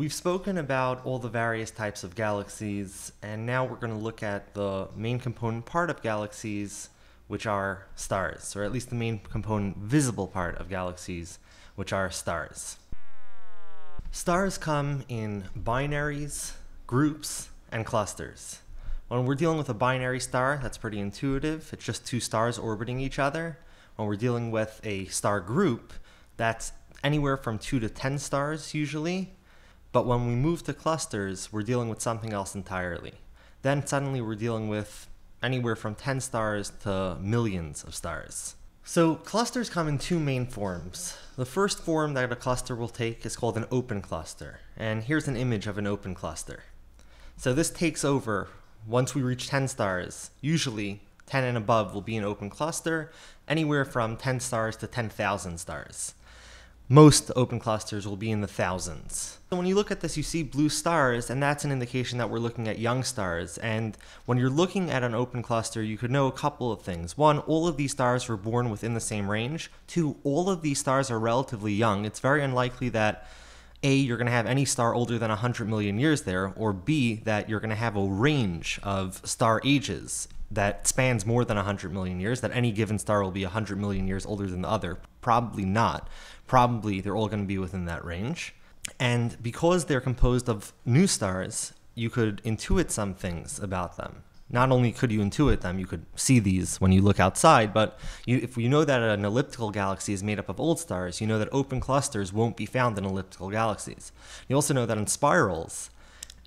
We've spoken about all the various types of galaxies, and now we're going to look at the main component part of galaxies, which are stars, or at least the main component visible part of galaxies, which are stars. Stars come in binaries, groups, and clusters. When we're dealing with a binary star, that's pretty intuitive. It's just two stars orbiting each other. When we're dealing with a star group, that's anywhere from two to 10 stars usually, but when we move to clusters, we're dealing with something else entirely. Then suddenly we're dealing with anywhere from 10 stars to millions of stars. So clusters come in two main forms. The first form that a cluster will take is called an open cluster. And here's an image of an open cluster. So this takes over once we reach 10 stars. Usually 10 and above will be an open cluster, anywhere from 10 stars to 10,000 stars most open clusters will be in the thousands. So when you look at this, you see blue stars, and that's an indication that we're looking at young stars. And when you're looking at an open cluster, you could know a couple of things. One, all of these stars were born within the same range. Two, all of these stars are relatively young. It's very unlikely that a, you're going to have any star older than 100 million years there, or B, that you're going to have a range of star ages that spans more than 100 million years, that any given star will be 100 million years older than the other? Probably not. Probably they're all going to be within that range. And because they're composed of new stars, you could intuit some things about them. Not only could you intuit them, you could see these when you look outside, but you, if you know that an elliptical galaxy is made up of old stars, you know that open clusters won't be found in elliptical galaxies. You also know that in spirals,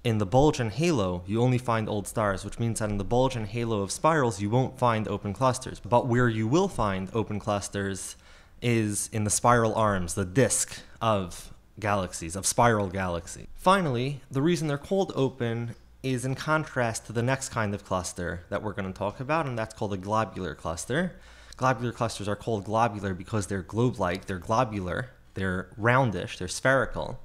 in the bulge and halo, you only find old stars, which means that in the bulge and halo of spirals, you won't find open clusters. But where you will find open clusters is in the spiral arms, the disk of galaxies, of spiral galaxies. Finally, the reason they're called open is in contrast to the next kind of cluster that we're going to talk about, and that's called a globular cluster. Globular clusters are called globular because they're globe-like, they're globular, they're roundish, they're spherical.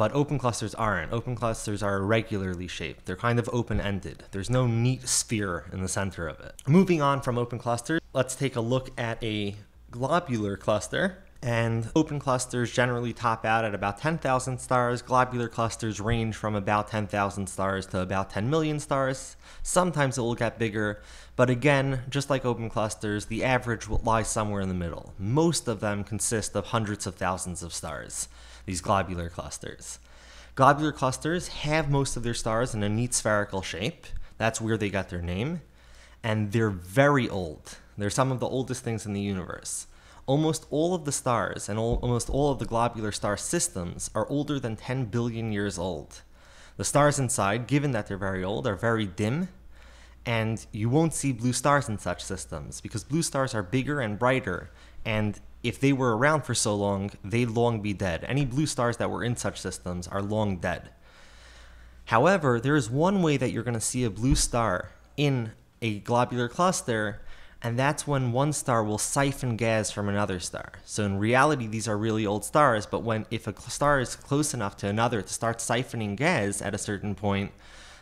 But open clusters aren't. Open clusters are irregularly shaped. They're kind of open-ended. There's no neat sphere in the center of it. Moving on from open clusters, let's take a look at a globular cluster. And open clusters generally top out at about 10,000 stars. Globular clusters range from about 10,000 stars to about 10 million stars. Sometimes it will get bigger, but again, just like open clusters, the average lies somewhere in the middle. Most of them consist of hundreds of thousands of stars, these globular clusters. Globular clusters have most of their stars in a neat spherical shape. That's where they got their name. And they're very old. They're some of the oldest things in the universe. Almost all of the stars and all, almost all of the globular star systems are older than 10 billion years old. The stars inside, given that they're very old, are very dim, and you won't see blue stars in such systems because blue stars are bigger and brighter, and if they were around for so long, they'd long be dead. Any blue stars that were in such systems are long dead. However, there is one way that you're going to see a blue star in a globular cluster and that's when one star will siphon gas from another star. So in reality, these are really old stars, but when if a star is close enough to another to start siphoning gas at a certain point,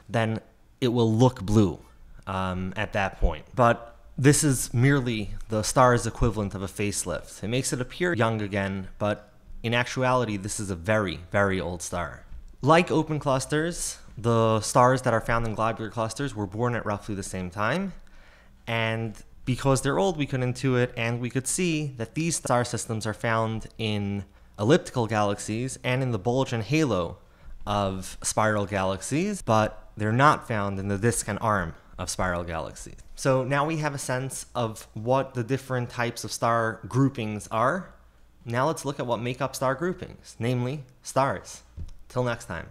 then it will look blue um, at that point. But this is merely the star's equivalent of a facelift. It makes it appear young again, but in actuality, this is a very, very old star. Like open clusters, the stars that are found in globular clusters were born at roughly the same time, and because they're old, we could intuit and we could see that these star systems are found in elliptical galaxies and in the bulge and halo of spiral galaxies, but they're not found in the disk and arm of spiral galaxies. So now we have a sense of what the different types of star groupings are. Now let's look at what make up star groupings, namely stars. Till next time.